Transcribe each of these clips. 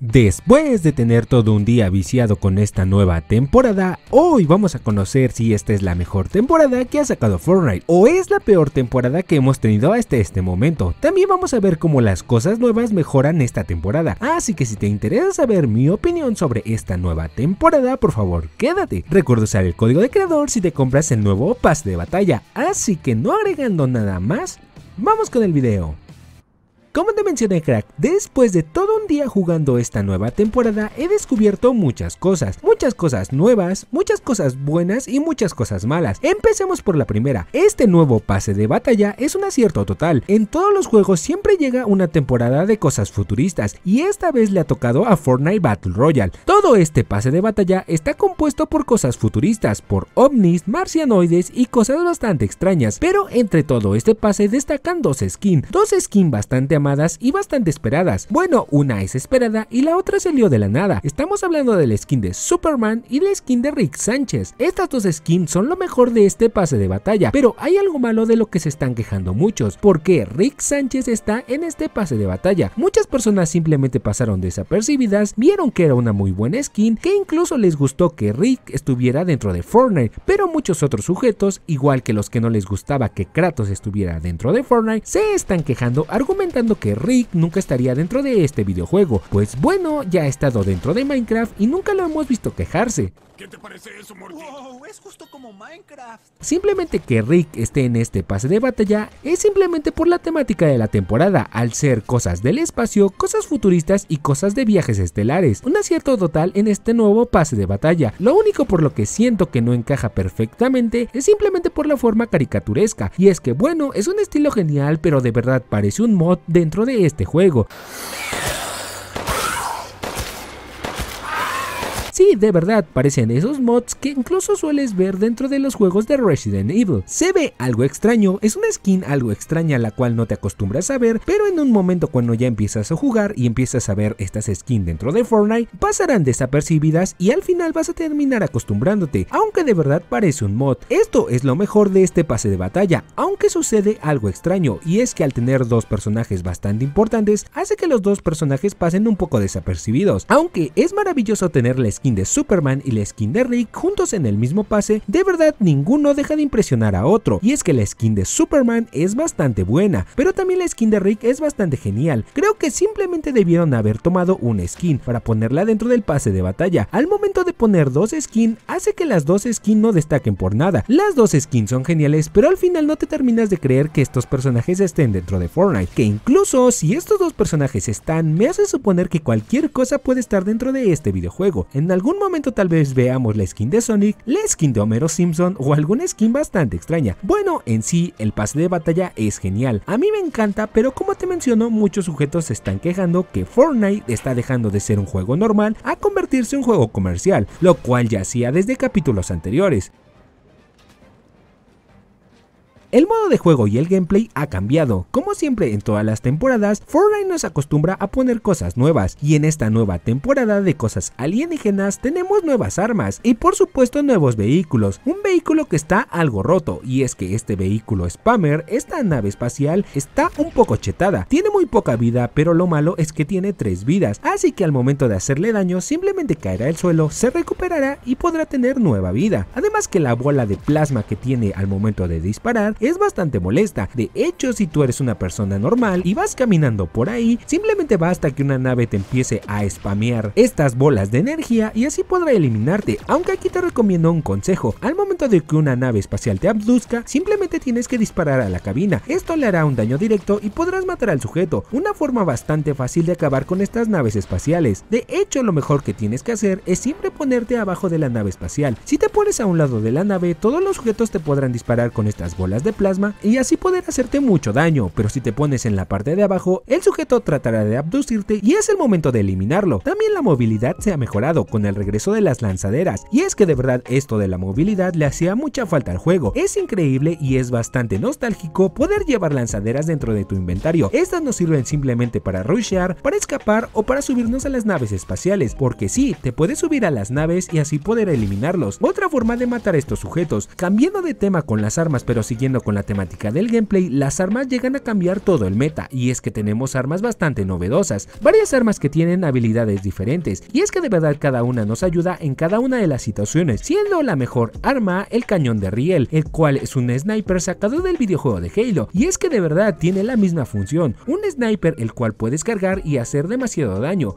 Después de tener todo un día viciado con esta nueva temporada, hoy vamos a conocer si esta es la mejor temporada que ha sacado Fortnite o es la peor temporada que hemos tenido hasta este momento. También vamos a ver cómo las cosas nuevas mejoran esta temporada, así que si te interesa saber mi opinión sobre esta nueva temporada, por favor quédate. Recuerda usar el código de creador si te compras el nuevo pase de batalla, así que no agregando nada más, vamos con el video. Como te mencioné crack, después de todo un día jugando esta nueva temporada he descubierto muchas cosas, muchas cosas nuevas, muchas cosas buenas y muchas cosas malas. Empecemos por la primera, este nuevo pase de batalla es un acierto total, en todos los juegos siempre llega una temporada de cosas futuristas y esta vez le ha tocado a Fortnite Battle Royale. Todo este pase de batalla está compuesto por cosas futuristas, por ovnis, marcianoides y cosas bastante extrañas, pero entre todo este pase destacan dos skins, dos skins bastante y bastante esperadas. Bueno, una es esperada y la otra salió de la nada. Estamos hablando de la skin de Superman y la skin de Rick Sánchez. Estas dos skins son lo mejor de este pase de batalla, pero hay algo malo de lo que se están quejando muchos, porque Rick Sánchez está en este pase de batalla. Muchas personas simplemente pasaron desapercibidas, vieron que era una muy buena skin, que incluso les gustó que Rick estuviera dentro de Fortnite, pero muchos otros sujetos, igual que los que no les gustaba que Kratos estuviera dentro de Fortnite, se están quejando argumentando que Rick nunca estaría dentro de este videojuego, pues bueno, ya ha estado dentro de Minecraft y nunca lo hemos visto quejarse. Simplemente que Rick esté en este pase de batalla es simplemente por la temática de la temporada, al ser cosas del espacio, cosas futuristas y cosas de viajes estelares. Un acierto total en este nuevo pase de batalla. Lo único por lo que siento que no encaja perfectamente es simplemente por la forma caricaturesca. Y es que bueno, es un estilo genial, pero de verdad parece un mod de dentro de este juego. Sí, de verdad, parecen esos mods que incluso sueles ver dentro de los juegos de Resident Evil. Se ve algo extraño, es una skin algo extraña a la cual no te acostumbras a ver, pero en un momento cuando ya empiezas a jugar y empiezas a ver estas skins dentro de Fortnite, pasarán desapercibidas y al final vas a terminar acostumbrándote, aunque de verdad parece un mod. Esto es lo mejor de este pase de batalla, aunque sucede algo extraño, y es que al tener dos personajes bastante importantes, hace que los dos personajes pasen un poco desapercibidos, aunque es maravilloso tener la skin de Superman y la skin de Rick juntos en el mismo pase, de verdad ninguno deja de impresionar a otro, y es que la skin de Superman es bastante buena, pero también la skin de Rick es bastante genial, creo que simplemente debieron haber tomado una skin para ponerla dentro del pase de batalla, al momento de poner dos skins hace que las dos skins no destaquen por nada, las dos skins son geniales pero al final no te terminas de creer que estos personajes estén dentro de Fortnite, que incluso si estos dos personajes están me hace suponer que cualquier cosa puede estar dentro de este videojuego, en algún momento tal vez veamos la skin de Sonic, la skin de Homero Simpson o alguna skin bastante extraña. Bueno, en sí, el pase de batalla es genial. A mí me encanta, pero como te menciono, muchos sujetos se están quejando que Fortnite está dejando de ser un juego normal a convertirse en un juego comercial, lo cual ya hacía desde capítulos anteriores. El modo de juego y el gameplay ha cambiado. Como siempre en todas las temporadas, Fortnite nos acostumbra a poner cosas nuevas y en esta nueva temporada de cosas alienígenas tenemos nuevas armas y por supuesto nuevos vehículos. Un vehículo que está algo roto y es que este vehículo Spammer, esta nave espacial, está un poco chetada. Tiene muy poca vida, pero lo malo es que tiene tres vidas, así que al momento de hacerle daño simplemente caerá al suelo, se recuperará y podrá tener nueva vida. Además que la bola de plasma que tiene al momento de disparar es bastante molesta. De hecho, si tú eres una persona normal y vas caminando por ahí, simplemente basta que una nave te empiece a spamear estas bolas de energía y así podrá eliminarte. Aunque aquí te recomiendo un consejo, al momento de que una nave espacial te abduzca, simplemente tienes que disparar a la cabina. Esto le hará un daño directo y podrás matar al sujeto, una forma bastante fácil de acabar con estas naves espaciales. De hecho, lo mejor que tienes que hacer es siempre ponerte abajo de la nave espacial. Si te pones a un lado de la nave, todos los sujetos te podrán disparar con estas bolas de plasma y así poder hacerte mucho daño, pero si te pones en la parte de abajo, el sujeto tratará de abducirte y es el momento de eliminarlo. También la movilidad se ha mejorado con el regreso de las lanzaderas, y es que de verdad esto de la movilidad le hacía mucha falta al juego. Es increíble y es bastante nostálgico poder llevar lanzaderas dentro de tu inventario. Estas nos sirven simplemente para rushear, para escapar o para subirnos a las naves espaciales, porque sí, te puedes subir a las naves y así poder eliminarlos. Otra forma de matar a estos sujetos, cambiando de tema con las armas pero siguiendo con la temática del gameplay, las armas llegan a cambiar todo el meta, y es que tenemos armas bastante novedosas, varias armas que tienen habilidades diferentes, y es que de verdad cada una nos ayuda en cada una de las situaciones, siendo la mejor arma el cañón de riel, el cual es un sniper sacado del videojuego de Halo, y es que de verdad tiene la misma función, un sniper el cual puedes cargar y hacer demasiado daño.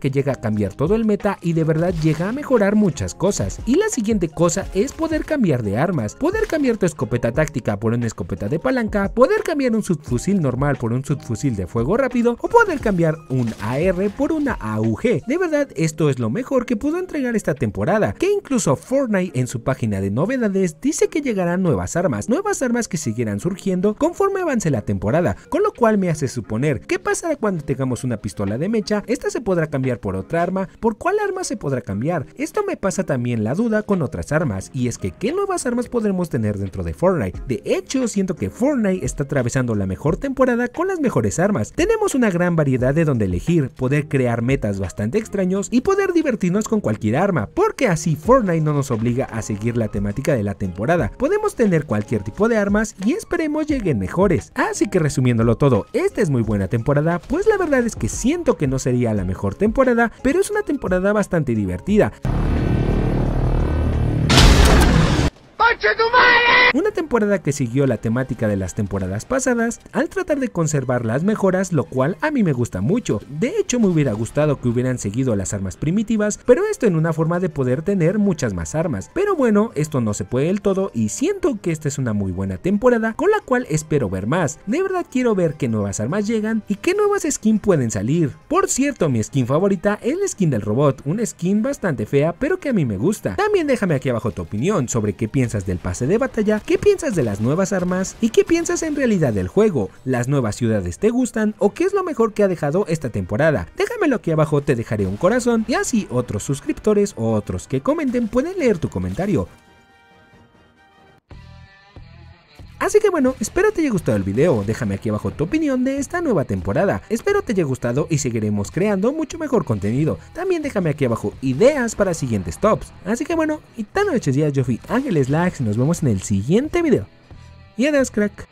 que llega a cambiar todo el meta y de verdad llega a mejorar muchas cosas. Y la siguiente cosa es poder cambiar de armas, poder cambiar tu escopeta táctica por una escopeta de palanca, poder cambiar un subfusil normal por un subfusil de fuego rápido o poder cambiar un AR por una AUG. De verdad esto es lo mejor que pudo entregar esta temporada, que incluso Fortnite en su página de novedades dice que llegarán nuevas armas, nuevas armas que seguirán surgiendo conforme avance la temporada, con lo cual me hace suponer qué pasará cuando tengamos una pistola de mecha, esta se puede cambiar por otra arma, por cuál arma se podrá cambiar. Esto me pasa también la duda con otras armas, y es que qué nuevas armas podremos tener dentro de Fortnite. De hecho, siento que Fortnite está atravesando la mejor temporada con las mejores armas. Tenemos una gran variedad de donde elegir, poder crear metas bastante extraños y poder divertirnos con cualquier arma, porque así Fortnite no nos obliga a seguir la temática de la temporada. Podemos tener cualquier tipo de armas y esperemos lleguen mejores. Así que resumiéndolo todo, esta es muy buena temporada, pues la verdad es que siento que no sería la mejor temporada, pero es una temporada bastante divertida. Una temporada que siguió la temática de las temporadas pasadas al tratar de conservar las mejoras, lo cual a mí me gusta mucho. De hecho, me hubiera gustado que hubieran seguido las armas primitivas, pero esto en una forma de poder tener muchas más armas. Pero bueno, esto no se puede del todo y siento que esta es una muy buena temporada con la cual espero ver más. De verdad quiero ver qué nuevas armas llegan y qué nuevas skins pueden salir. Por cierto, mi skin favorita es la skin del robot, una skin bastante fea pero que a mí me gusta. También déjame aquí abajo tu opinión sobre qué piensas de del pase de batalla, ¿qué piensas de las nuevas armas? ¿Y qué piensas en realidad del juego? ¿Las nuevas ciudades te gustan? ¿O qué es lo mejor que ha dejado esta temporada? Déjamelo aquí abajo, te dejaré un corazón y así otros suscriptores o otros que comenten pueden leer tu comentario. Así que bueno, espero te haya gustado el video, déjame aquí abajo tu opinión de esta nueva temporada, espero te haya gustado y seguiremos creando mucho mejor contenido, también déjame aquí abajo ideas para siguientes tops, así que bueno, y tan noches días yo fui Ángeles Lax y nos vemos en el siguiente video, y adiós crack.